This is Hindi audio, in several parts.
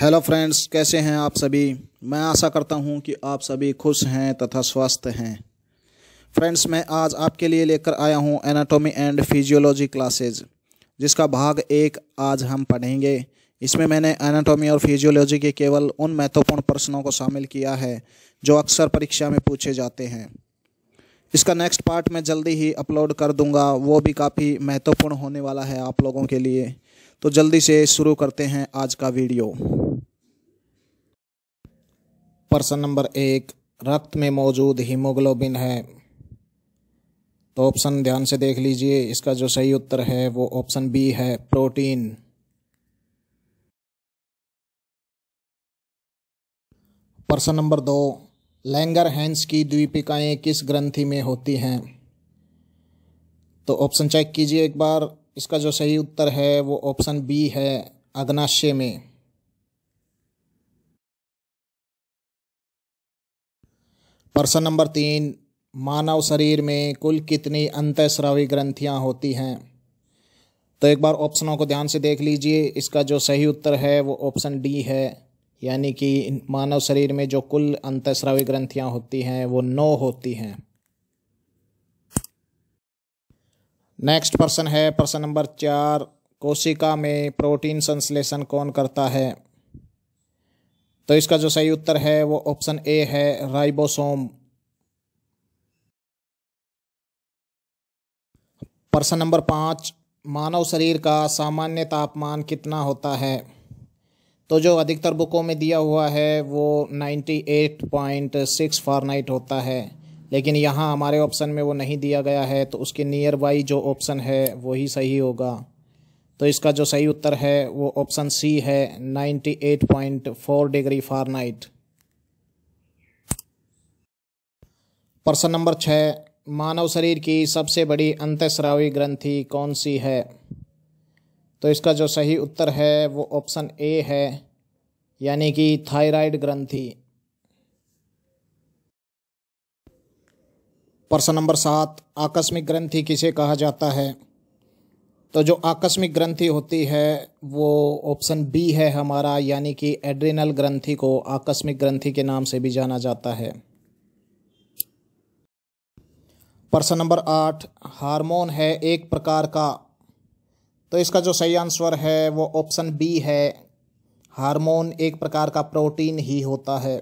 हेलो फ्रेंड्स कैसे हैं आप सभी मैं आशा करता हूं कि आप सभी खुश हैं तथा स्वस्थ हैं फ्रेंड्स मैं आज आपके लिए लेकर आया हूं एनाटॉमी एंड फिजियोलॉजी क्लासेज जिसका भाग एक आज हम पढ़ेंगे इसमें मैंने एनाटॉमी और फिजियोलॉजी के केवल उन महत्वपूर्ण प्रश्नों को शामिल किया है जो अक्सर परीक्षा में पूछे जाते हैं इसका नेक्स्ट पार्ट मैं जल्दी ही अपलोड कर दूंगा वो भी काफ़ी महत्वपूर्ण होने वाला है आप लोगों के लिए तो जल्दी से शुरू करते हैं आज का वीडियो प्रश्न नंबर एक रक्त में मौजूद हीमोग्लोबिन है तो ऑप्शन ध्यान से देख लीजिए इसका जो सही उत्तर है वो ऑप्शन बी है प्रोटीन प्रश्न नंबर दो लैंगर हैंस की द्वीपिकाएं किस ग्रंथि में होती हैं तो ऑप्शन चेक कीजिए एक बार इसका जो सही उत्तर है वो ऑप्शन बी है अग्नाशय में प्रश्न नंबर तीन मानव शरीर में कुल कितनी अंतस्रावी ग्रंथियां होती हैं तो एक बार ऑप्शनों को ध्यान से देख लीजिए इसका जो सही उत्तर है वो ऑप्शन डी है यानी कि मानव शरीर में जो कुल अंतस्रावी ग्रंथियां होती हैं वो नौ होती हैं नेक्स्ट प्रश्न है प्रश्न नंबर चार कोशिका में प्रोटीन संश्लेषण कौन करता है तो इसका जो सही उत्तर है वो ऑप्शन ए है राइबोसोम प्रश्न नंबर पाँच मानव शरीर का सामान्य तापमान कितना होता है तो जो अधिकतर बुकों में दिया हुआ है वो 98.6 फारनाइट होता है लेकिन यहाँ हमारे ऑप्शन में वो नहीं दिया गया है तो उसके नियर बाई जो ऑप्शन है वही सही होगा तो इसका जो सही उत्तर है वो ऑप्शन सी है 98.4 डिग्री फारनाइट प्रश्न नंबर छः मानव शरीर की सबसे बड़ी अंतस्रावी ग्रंथि कौन सी है तो इसका जो सही उत्तर है वो ऑप्शन ए है यानी कि थायराइड ग्रंथि प्रश्न नंबर सात आकस्मिक ग्रंथि किसे कहा जाता है तो जो आकस्मिक ग्रंथि होती है वो ऑप्शन बी है हमारा यानी कि एड्रिनल ग्रंथि को आकस्मिक ग्रंथि के नाम से भी जाना जाता है प्रश्न नंबर आठ हार्मोन है एक प्रकार का तो इसका जो सही आंसर है वो ऑप्शन बी है हार्मोन एक प्रकार का प्रोटीन ही होता है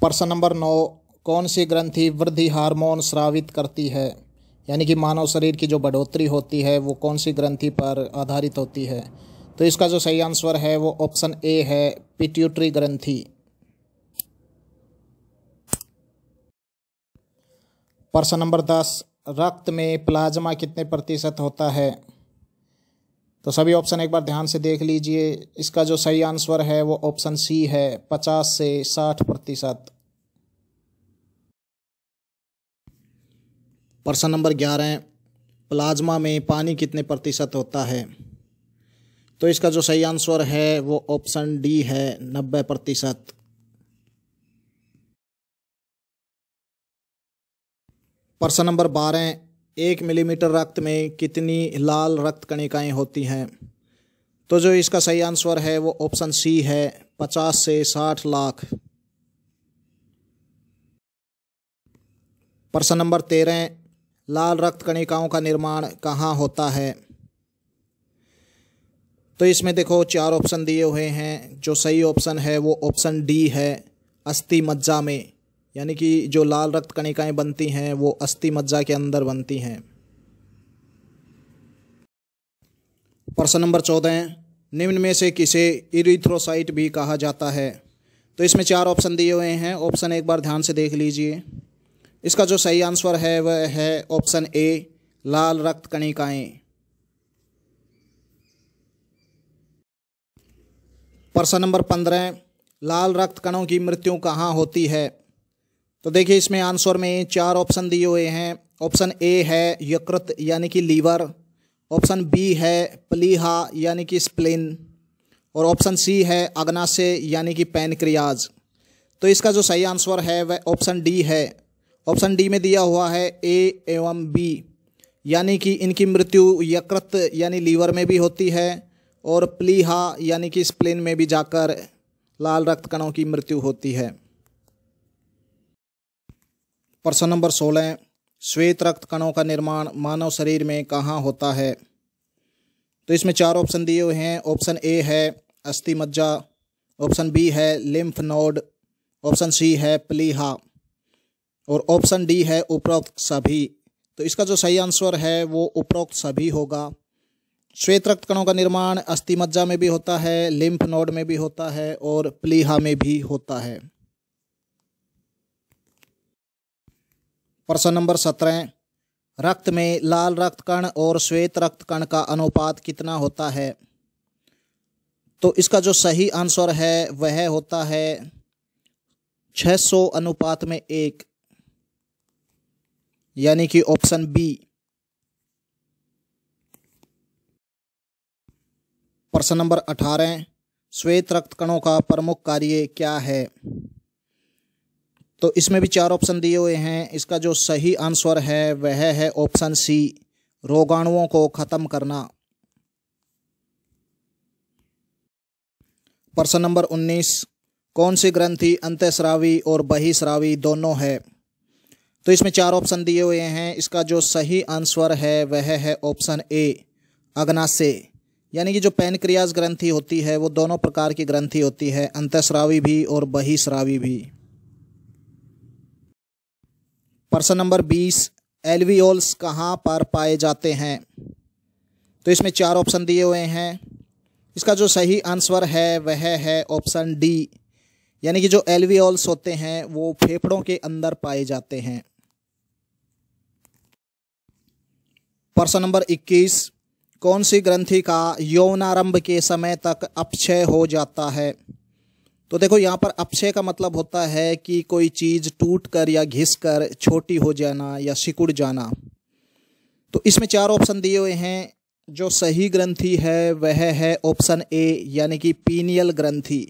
प्रश्न नंबर नौ कौन सी ग्रंथि वृद्धि हार्मोन स्रावित करती है यानी कि मानव शरीर की जो बढ़ोतरी होती है वो कौन सी ग्रंथि पर आधारित होती है तो इसका जो सही आंसर है वो ऑप्शन ए है पिट्यूटरी ग्रंथि प्रश्न नंबर दस रक्त में प्लाज्मा कितने प्रतिशत होता है तो सभी ऑप्शन एक बार ध्यान से देख लीजिए इसका जो सही आंसर है वो ऑप्शन सी है पचास से साठ प्रतिशत प्रश्न नंबर ग्यारह प्लाज्मा में पानी कितने प्रतिशत होता है तो इसका जो सही आंसर है वो ऑप्शन डी है नब्बे प्रतिशत प्रश्न नंबर बारह एक मिलीमीटर रक्त में कितनी लाल रक्त कणिकाएँ होती हैं तो जो इसका सही आंसर है वो ऑप्शन सी है पचास से साठ लाख प्रश्न नंबर तेरह लाल रक्त कणिकाओं का निर्माण कहाँ होता है तो इसमें देखो चार ऑप्शन दिए हुए हैं जो सही ऑप्शन है वो ऑप्शन डी है अस्थि मज्जा में यानी कि जो लाल रक्त कणिकाएं बनती हैं वो अस्थि मज्जा के अंदर बनती हैं प्रश्न नंबर चौदह निम्न में से किसे इरिथ्रोसाइट भी कहा जाता है तो इसमें चार ऑप्शन दिए हुए हैं ऑप्शन एक बार ध्यान से देख लीजिए इसका जो सही आंसर है वह है ऑप्शन ए लाल रक्त कणिकाएं प्रश्न नंबर पंद्रह लाल रक्त कणों की मृत्यु कहाँ होती है तो देखिए इसमें आंसर में चार ऑप्शन दिए हुए हैं ऑप्शन ए है यकृत यानी कि लीवर ऑप्शन बी है प्लीहा यानी कि स्प्लिन और ऑप्शन सी है अग्नाशय यानी कि पैनक्रियाज तो इसका जो सही आंसर है वह ऑप्शन डी है ऑप्शन डी में दिया हुआ है ए एवं बी यानी कि इनकी मृत्यु यकृत यानी लीवर में भी होती है और प्लीहा यानी कि स्प्लेन में भी जाकर लाल रक्त कणों की मृत्यु होती है प्रश्न नंबर सोलह श्वेत रक्त कणों का निर्माण मानव शरीर में कहाँ होता है तो इसमें चार ऑप्शन दिए हुए हैं ऑप्शन ए है अस्थि मज्जा ऑप्शन बी है लिम्फ नोड ऑप्शन सी है प्लीहा और ऑप्शन डी है उपरोक्त सभी तो इसका जो सही आंसर है वो उपरोक्त सभी होगा श्वेत रक्त कणों का निर्माण अस्थि मज्जा में भी होता है लिम्फ नोड में भी होता है और प्लीहा में भी होता है प्रश्न नंबर सत्रह रक्त में लाल रक्त कण और श्वेत रक्त कण का अनुपात कितना होता है तो इसका जो सही आंसर है वह होता है 600 अनुपात में एक यानी कि ऑप्शन बी प्रश्न नंबर अठारह श्वेत रक्त कणों का प्रमुख कार्य क्या है तो इसमें भी चार ऑप्शन दिए हुए हैं इसका जो सही आंसर है वह है ऑप्शन सी रोगाणुओं को खत्म करना प्रश्न नंबर उन्नीस कौन सी ग्रंथि अंतःस्रावी और बहिस्रावी दोनों है तो इसमें चार ऑप्शन दिए हुए हैं इसका जो सही आंसर है वह है ऑप्शन ए अग्नाशय यानी कि जो पैनक्रियाज ग्रंथि होती है वो दोनों प्रकार की ग्रंथि होती है अंतश्रावी भी और बहिश्रावी भी प्रश्न नंबर बीस एलवीओल्स कहाँ पर पाए जाते हैं तो इसमें चार ऑप्शन दिए हुए हैं इसका जो सही आंसर है वह है ऑप्शन डी यानी कि जो एलवीओल्स होते हैं वो फेफड़ों के अंदर पाए जाते हैं प्रश्न नंबर 21 कौन सी ग्रंथि का यौनारंभ के समय तक अपक्षय हो जाता है तो देखो यहाँ पर अपक्षय का मतलब होता है कि कोई चीज़ टूट कर या घिस कर छोटी हो जाना या सिकुड़ जाना तो इसमें चार ऑप्शन दिए हुए हैं जो सही ग्रंथि है वह है ऑप्शन ए यानी कि पीनियल ग्रंथि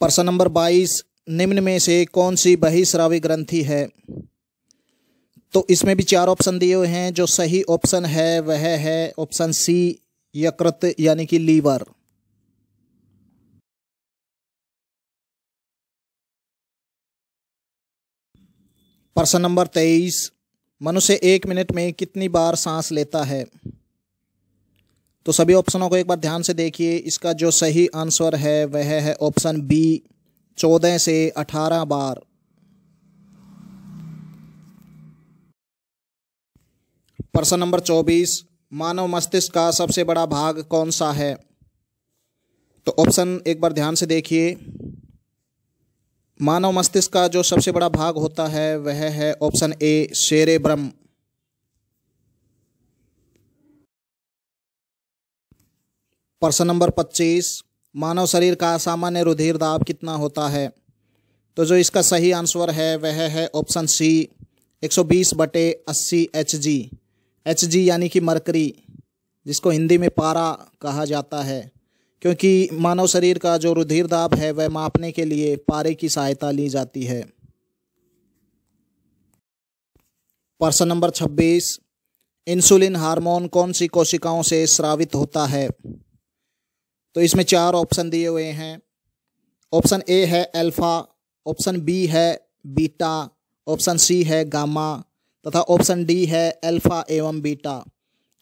प्रश्न नंबर 22 निम्न में से कौन सी बहिश्रावी ग्रंथि है तो इसमें भी चार ऑप्शन दिए हुए हैं जो सही ऑप्शन है वह है ऑप्शन सी यकृत यानी कि लीवर प्रश्न नंबर तेईस मनुष्य एक मिनट में कितनी बार सांस लेता है तो सभी ऑप्शनों को एक बार ध्यान से देखिए इसका जो सही आंसर है वह है ऑप्शन बी चौदह से अठारह बार प्रश्न नंबर चौबीस मानव मस्तिष्क का सबसे बड़ा भाग कौन सा है तो ऑप्शन एक बार ध्यान से देखिए मानव मस्तिष्क का जो सबसे बड़ा भाग होता है वह है ऑप्शन ए शेरे ब्रह्म प्रश्न नंबर पच्चीस मानव शरीर का सामान्य रुधिर दाब कितना होता है तो जो इसका सही आंसर है वह है ऑप्शन सी 120 बटे अस्सी एच जी एच जी यानी कि मरकरी जिसको हिंदी में पारा कहा जाता है क्योंकि मानव शरीर का जो रुधिर दाब है वह मापने के लिए पारे की सहायता ली जाती है प्रश्न नंबर 26 इंसुलिन हार्मोन कौन सी कोशिकाओं से स्रावित होता है तो इसमें चार ऑप्शन दिए हुए हैं ऑप्शन ए है अल्फ़ा ऑप्शन बी है बीटा ऑप्शन सी है गामा तथा ऑप्शन डी है अल्फ़ा एवं बीटा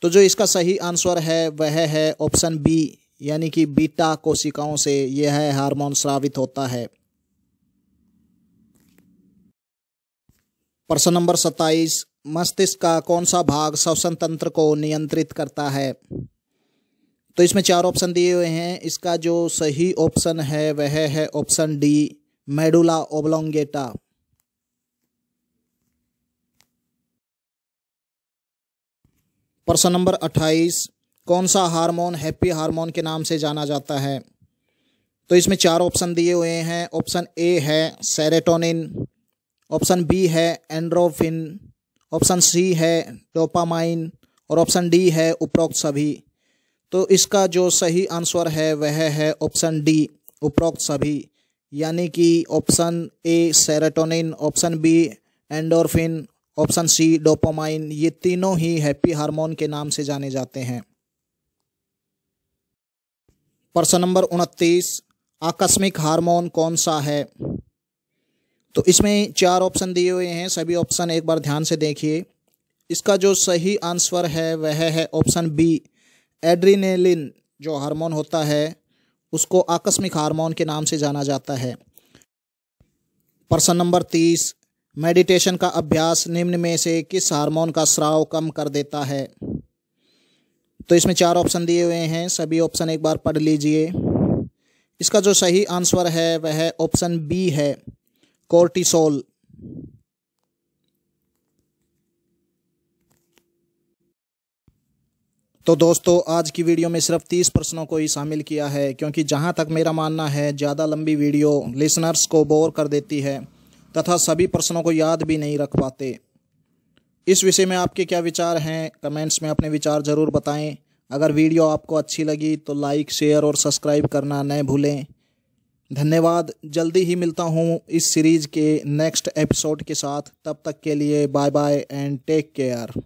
तो जो इसका सही आंसर है वह है ऑप्शन बी यानी कि बीटा कोशिकाओं से यह हार्मोन श्रावित होता है प्रश्न नंबर सत्ताईस मस्तिष्क का कौन सा भाग श्वसन तंत्र को नियंत्रित करता है तो इसमें चार ऑप्शन दिए हुए हैं इसका जो सही ऑप्शन है वह है ऑप्शन डी मेडुला ओब्लोंगेटा प्रश्न नंबर अट्ठाईस कौन सा हार्मोन हैप्पी हार्मोन के नाम से जाना जाता है तो इसमें चार ऑप्शन दिए हुए हैं ऑप्शन ए है सेरेटोनिन ऑप्शन बी है एंड्रोफिन ऑप्शन सी है डोपामाइन और ऑप्शन डी है उपरोक्त सभी तो इसका जो सही आंसर है वह है ऑप्शन डी उपरोक्त सभी यानी कि option A serotonin option B endorphin option C dopamine ये तीनों ही हैप्पी हार्मोन के नाम से जाने जाते हैं प्रश्न नंबर उनतीस आकस्मिक हार्मोन कौन सा है तो इसमें चार ऑप्शन दिए हुए हैं सभी ऑप्शन एक बार ध्यान से देखिए इसका जो सही आंसर है वह है ऑप्शन बी एड्रीनेलिन जो हार्मोन होता है उसको आकस्मिक हार्मोन के नाम से जाना जाता है प्रश्न नंबर तीस मेडिटेशन का अभ्यास निम्न में से किस हार्मोन का स्राव कम कर देता है तो इसमें चार ऑप्शन दिए हुए हैं सभी ऑप्शन एक बार पढ़ लीजिए इसका जो सही आंसर है वह ऑप्शन बी है कोर्टिसोल तो दोस्तों आज की वीडियो में सिर्फ तीस प्रश्नों को ही शामिल किया है क्योंकि जहां तक मेरा मानना है ज़्यादा लंबी वीडियो लिसनर्स को बोर कर देती है तथा सभी प्रश्नों को याद भी नहीं रख पाते इस विषय में आपके क्या विचार हैं कमेंट्स में अपने विचार ज़रूर बताएं अगर वीडियो आपको अच्छी लगी तो लाइक शेयर और सब्सक्राइब करना न भूलें धन्यवाद जल्दी ही मिलता हूँ इस सीरीज़ के नेक्स्ट एपिसोड के साथ तब तक के लिए bye bye and take care